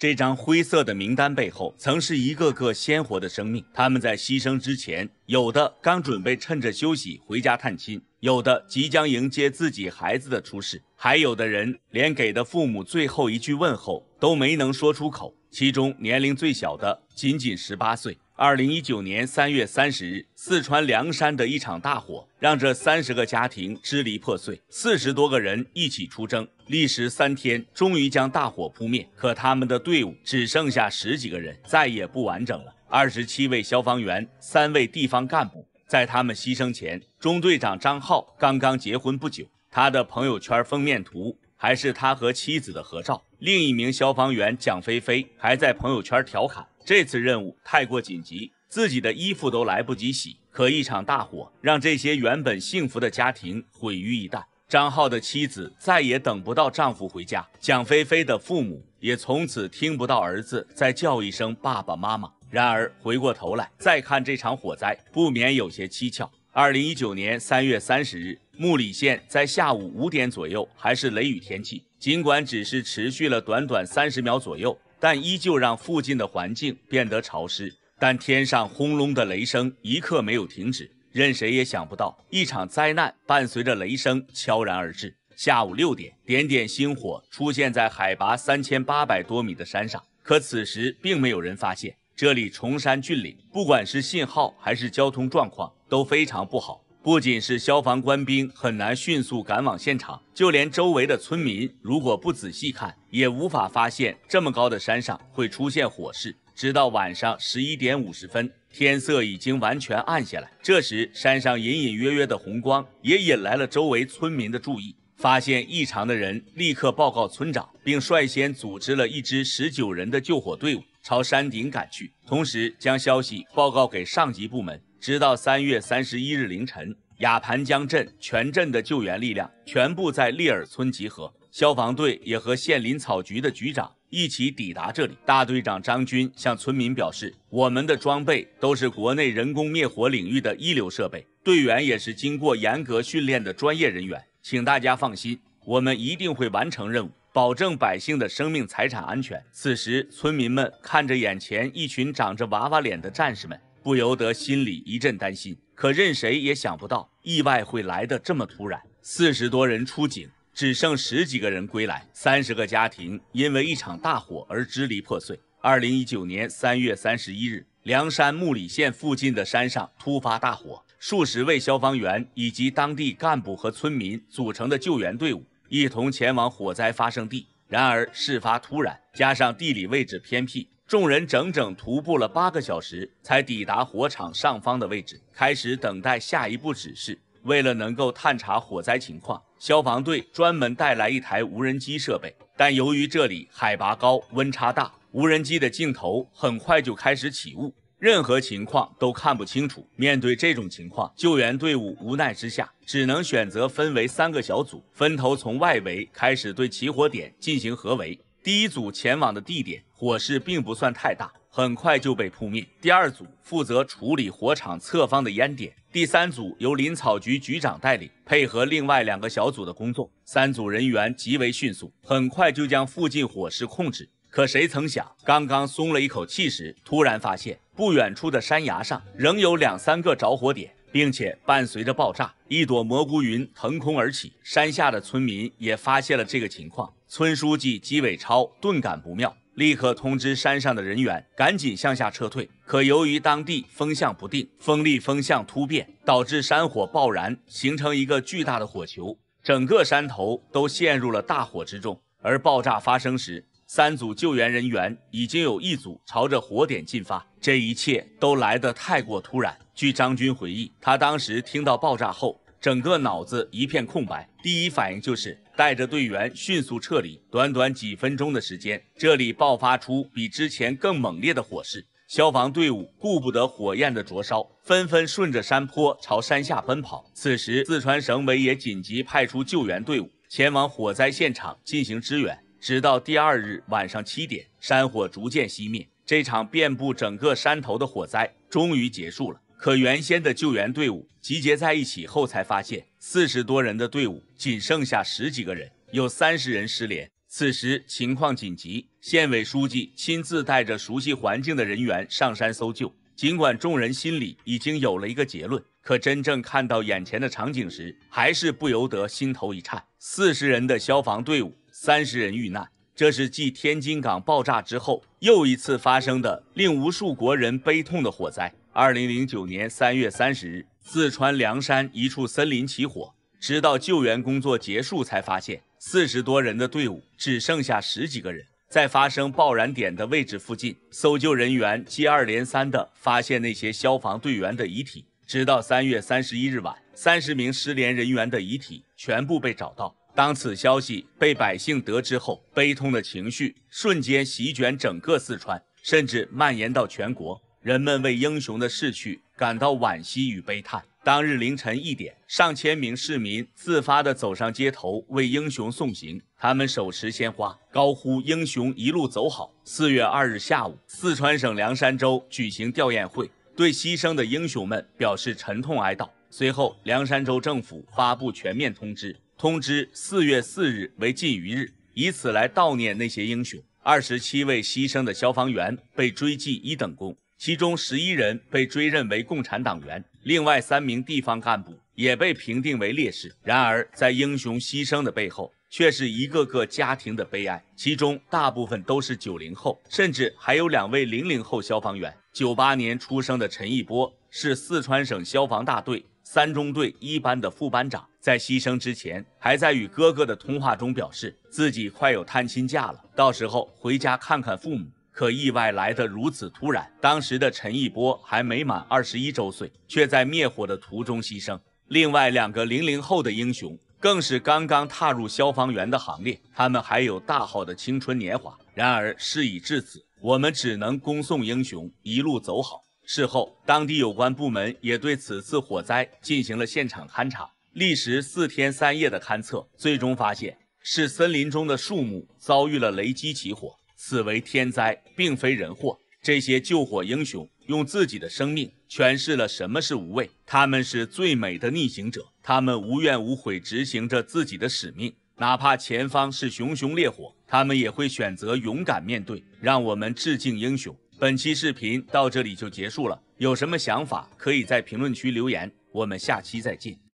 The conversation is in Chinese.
这张灰色的名单背后，曾是一个个鲜活的生命。他们在牺牲之前，有的刚准备趁着休息回家探亲，有的即将迎接自己孩子的出世，还有的人连给的父母最后一句问候都没能说出口。其中年龄最小的仅仅十八岁。二零一九年三月三十日，四川凉山的一场大火，让这三十个家庭支离破碎。四十多个人一起出征，历时三天，终于将大火扑灭。可他们的队伍只剩下十几个人，再也不完整了。二十七位消防员，三位地方干部，在他们牺牲前，中队长张浩刚刚结婚不久，他的朋友圈封面图还是他和妻子的合照。另一名消防员蒋菲菲还在朋友圈调侃。这次任务太过紧急，自己的衣服都来不及洗。可一场大火让这些原本幸福的家庭毁于一旦。张浩的妻子再也等不到丈夫回家，蒋菲菲的父母也从此听不到儿子再叫一声爸爸妈妈。然而回过头来再看这场火灾，不免有些蹊跷。二零一九年三月三十日，木里县在下午五点左右还是雷雨天气，尽管只是持续了短短三十秒左右。但依旧让附近的环境变得潮湿，但天上轰隆的雷声一刻没有停止，任谁也想不到，一场灾难伴随着雷声悄然而至。下午六点，点点星火出现在海拔三千八百多米的山上，可此时并没有人发现，这里崇山峻岭，不管是信号还是交通状况都非常不好。不仅是消防官兵很难迅速赶往现场，就连周围的村民，如果不仔细看，也无法发现这么高的山上会出现火势。直到晚上十一点五十分，天色已经完全暗下来，这时山上隐隐约约的红光也引来了周围村民的注意。发现异常的人立刻报告村长，并率先组织了一支十九人的救火队伍朝山顶赶去，同时将消息报告给上级部门。直到三月三十一日凌晨，雅盘江镇全镇的救援力量全部在利尔村集合，消防队也和县林草局的局长一起抵达这里。大队长张军向村民表示：“我们的装备都是国内人工灭火领域的一流设备，队员也是经过严格训练的专业人员，请大家放心，我们一定会完成任务，保证百姓的生命财产安全。”此时，村民们看着眼前一群长着娃娃脸的战士们。不由得心里一阵担心，可任谁也想不到，意外会来得这么突然。四十多人出警，只剩十几个人归来；三十个家庭因为一场大火而支离破碎。二零一九年三月三十一日，凉山木里县附近的山上突发大火，数十位消防员以及当地干部和村民组成的救援队伍一同前往火灾发生地。然而，事发突然，加上地理位置偏僻。众人整整徒步了八个小时，才抵达火场上方的位置，开始等待下一步指示。为了能够探查火灾情况，消防队专门带来一台无人机设备，但由于这里海拔高、温差大，无人机的镜头很快就开始起雾，任何情况都看不清楚。面对这种情况，救援队伍无奈之下，只能选择分为三个小组，分头从外围开始对起火点进行合围。第一组前往的地点，火势并不算太大，很快就被扑灭。第二组负责处理火场侧方的烟点，第三组由林草局局长带领，配合另外两个小组的工作。三组人员极为迅速，很快就将附近火势控制。可谁曾想，刚刚松了一口气时，突然发现不远处的山崖上仍有两三个着火点。并且伴随着爆炸，一朵蘑菇云腾空而起。山下的村民也发现了这个情况，村书记姬伟超顿感不妙，立刻通知山上的人员赶紧向下撤退。可由于当地风向不定，风力风向突变，导致山火爆燃，形成一个巨大的火球，整个山头都陷入了大火之中。而爆炸发生时，三组救援人员已经有一组朝着火点进发，这一切都来得太过突然。据张军回忆，他当时听到爆炸后，整个脑子一片空白，第一反应就是带着队员迅速撤离。短短几分钟的时间，这里爆发出比之前更猛烈的火势，消防队伍顾不得火焰的灼烧，纷纷顺着山坡朝山下奔跑。此时，四川省委也紧急派出救援队伍前往火灾现场进行支援。直到第二日晚上七点，山火逐渐熄灭，这场遍布整个山头的火灾终于结束了。可原先的救援队伍集结在一起后，才发现四十多人的队伍仅剩下十几个人，有三十人失联。此时情况紧急，县委书记亲自带着熟悉环境的人员上山搜救。尽管众人心里已经有了一个结论，可真正看到眼前的场景时，还是不由得心头一颤。四十人的消防队伍。三十人遇难，这是继天津港爆炸之后又一次发生的令无数国人悲痛的火灾。二零零九年三月三十日，四川凉山一处森林起火，直到救援工作结束，才发现四十多人的队伍只剩下十几个人。在发生爆燃点的位置附近，搜救人员接二连三的发现那些消防队员的遗体，直到三月三十一日晚，三十名失联人员的遗体全部被找到。当此消息被百姓得知后，悲痛的情绪瞬间席卷整个四川，甚至蔓延到全国。人们为英雄的逝去感到惋惜与悲叹。当日凌晨一点，上千名市民自发的走上街头为英雄送行，他们手持鲜花，高呼“英雄一路走好”。四月二日下午，四川省凉山州举行吊唁会，对牺牲的英雄们表示沉痛哀悼。随后，凉山州政府发布全面通知。通知四月四日为禁渔日，以此来悼念那些英雄。二十七位牺牲的消防员被追记一等功，其中十一人被追认为共产党员，另外三名地方干部也被评定为烈士。然而，在英雄牺牲的背后，却是一个个家庭的悲哀，其中大部分都是九零后，甚至还有两位零零后消防员。九八年出生的陈一波是四川省消防大队。三中队一班的副班长在牺牲之前，还在与哥哥的通话中表示自己快有探亲假了，到时候回家看看父母。可意外来得如此突然，当时的陈一波还没满二十一周岁，却在灭火的途中牺牲。另外两个零零后的英雄更是刚刚踏入消防员的行列，他们还有大好的青春年华。然而事已至此，我们只能恭送英雄一路走好。事后，当地有关部门也对此次火灾进行了现场勘查，历时四天三夜的勘测，最终发现是森林中的树木遭遇了雷击起火，此为天灾，并非人祸。这些救火英雄用自己的生命诠释了什么是无畏，他们是最美的逆行者，他们无怨无悔执行着自己的使命，哪怕前方是熊熊烈火，他们也会选择勇敢面对。让我们致敬英雄。本期视频到这里就结束了，有什么想法可以在评论区留言，我们下期再见。